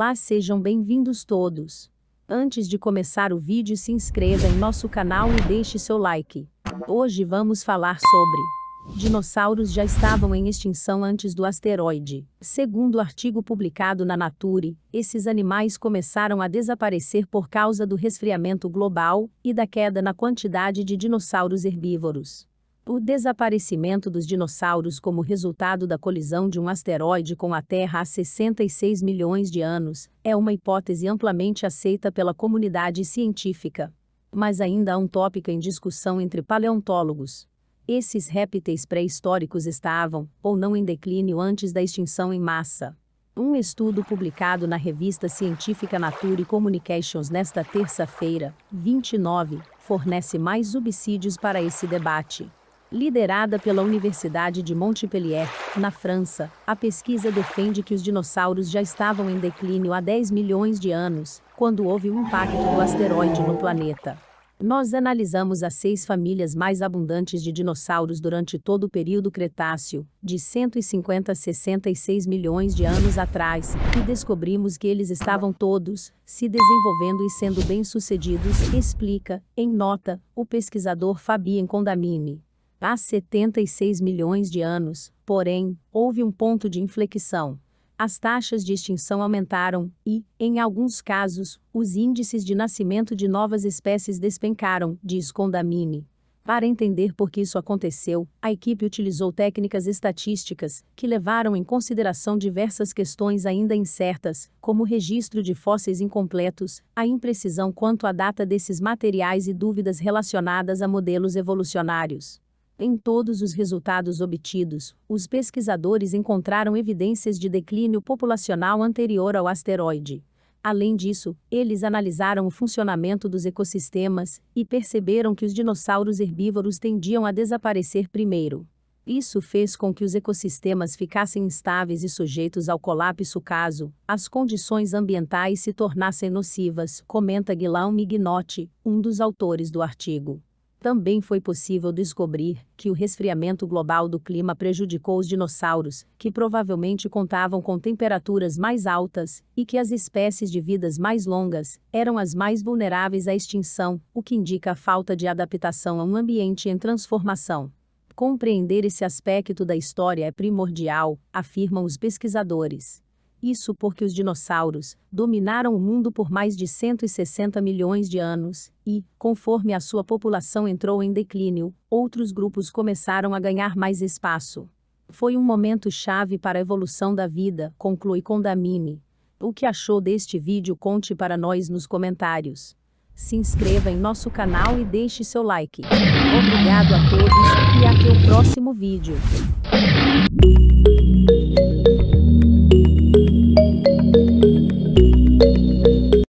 Olá, sejam bem-vindos todos. Antes de começar o vídeo, se inscreva em nosso canal e deixe seu like. Hoje vamos falar sobre Dinossauros já estavam em extinção antes do asteroide. Segundo o artigo publicado na Nature, esses animais começaram a desaparecer por causa do resfriamento global e da queda na quantidade de dinossauros herbívoros. O desaparecimento dos dinossauros como resultado da colisão de um asteroide com a Terra há 66 milhões de anos é uma hipótese amplamente aceita pela comunidade científica. Mas ainda há um tópico em discussão entre paleontólogos. Esses répteis pré-históricos estavam ou não em declínio antes da extinção em massa. Um estudo publicado na revista científica Nature Communications nesta terça-feira, 29, fornece mais subsídios para esse debate. Liderada pela Universidade de Montpellier, na França, a pesquisa defende que os dinossauros já estavam em declínio há 10 milhões de anos, quando houve o impacto do asteroide no planeta. Nós analisamos as seis famílias mais abundantes de dinossauros durante todo o período Cretáceo, de 150 a 66 milhões de anos atrás, e descobrimos que eles estavam todos se desenvolvendo e sendo bem-sucedidos, explica, em nota, o pesquisador Fabien Condamine. Há 76 milhões de anos, porém, houve um ponto de inflexão. As taxas de extinção aumentaram e, em alguns casos, os índices de nascimento de novas espécies despencaram, diz Condamine. Para entender por que isso aconteceu, a equipe utilizou técnicas estatísticas, que levaram em consideração diversas questões ainda incertas, como o registro de fósseis incompletos, a imprecisão quanto à data desses materiais e dúvidas relacionadas a modelos evolucionários. Em todos os resultados obtidos, os pesquisadores encontraram evidências de declínio populacional anterior ao asteroide. Além disso, eles analisaram o funcionamento dos ecossistemas e perceberam que os dinossauros herbívoros tendiam a desaparecer primeiro. Isso fez com que os ecossistemas ficassem instáveis e sujeitos ao colapso caso as condições ambientais se tornassem nocivas, comenta Guillaume Mignotti, um dos autores do artigo. Também foi possível descobrir que o resfriamento global do clima prejudicou os dinossauros, que provavelmente contavam com temperaturas mais altas, e que as espécies de vidas mais longas eram as mais vulneráveis à extinção, o que indica a falta de adaptação a um ambiente em transformação. Compreender esse aspecto da história é primordial, afirmam os pesquisadores. Isso porque os dinossauros dominaram o mundo por mais de 160 milhões de anos, e, conforme a sua população entrou em declínio, outros grupos começaram a ganhar mais espaço. Foi um momento chave para a evolução da vida, conclui Condamine. O que achou deste vídeo conte para nós nos comentários. Se inscreva em nosso canal e deixe seu like. Obrigado a todos e até o próximo vídeo.